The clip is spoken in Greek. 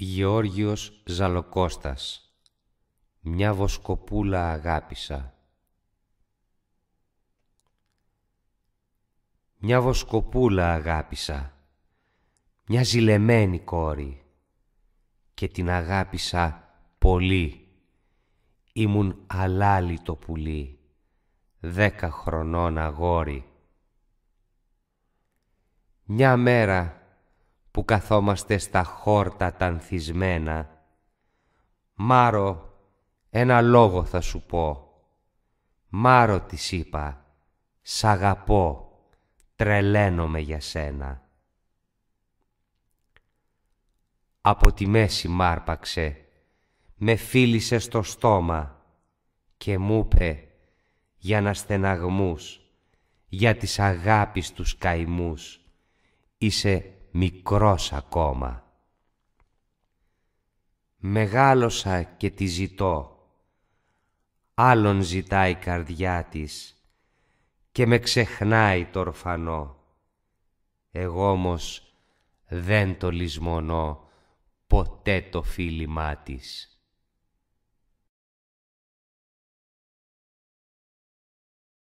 Γεώργιος Ζαλοκώστας Μια βοσκοπούλα αγάπησα Μια βοσκοπούλα αγάπησα Μια ζηλεμένη κόρη Και την αγάπησα πολύ Ήμουν αλάλητο το πουλί Δέκα χρονών αγόρι Μια μέρα που καθόμαστε στα χόρτα τανθισμένα. Μάρο, ένα λόγο θα σου πω. Μάρο τη είπα, σ' αγαπώ, τρελαίνομαι για σένα. Από τη μέση μάρπαξε, με φίλησε στο στόμα και μου είπε για να στεναγμούς, για τις αγάπης τους καημούς, είσαι μικρός ακόμα. Μεγάλωσα και τη ζητώ, άλλον ζητάει η καρδιά της και με ξεχνάει το ορφανό. Εγώ όμως δεν το λησμονώ ποτέ το φίλημά της.